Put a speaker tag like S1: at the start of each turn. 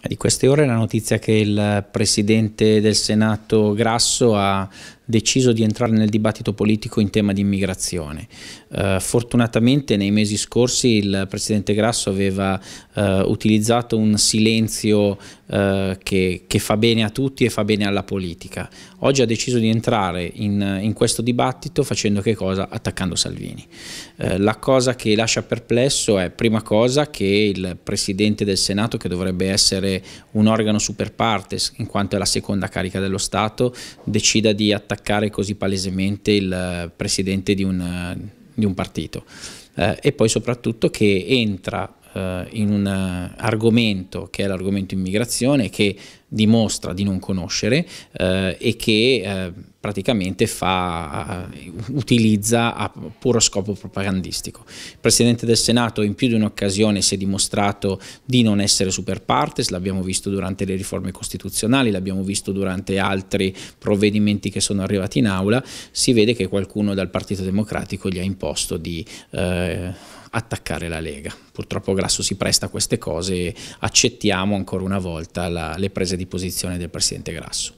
S1: Di queste ore la notizia che il Presidente del Senato Grasso ha deciso di entrare nel dibattito politico in tema di immigrazione. Eh, fortunatamente nei mesi scorsi il Presidente Grasso aveva eh, utilizzato un silenzio eh, che, che, fa bene a tutti e fa bene alla politica. Oggi ha deciso di entrare in, in questo dibattito facendo che cosa? Attaccando Salvini. Eh, la cosa che lascia perplesso è prima cosa che il Presidente del Senato, che dovrebbe essere un organo super partes in quanto è la seconda carica dello Stato, decida di attaccare attaccare così palesemente il eh, presidente di un, eh, di un partito eh, e poi soprattutto che entra eh, in un eh, argomento che è l'argomento immigrazione che dimostra di non conoscere eh, e che eh, praticamente fa, utilizza a puro scopo propagandistico. Il Presidente del Senato in più di un'occasione si è dimostrato di non essere super partes, l'abbiamo visto durante le riforme costituzionali, l'abbiamo visto durante altri provvedimenti che sono arrivati in aula, si vede che qualcuno dal Partito Democratico gli ha imposto di eh, attaccare la Lega. Purtroppo Grasso si presta a queste cose accettiamo ancora una volta la, le prese di posizione del presidente Grasso.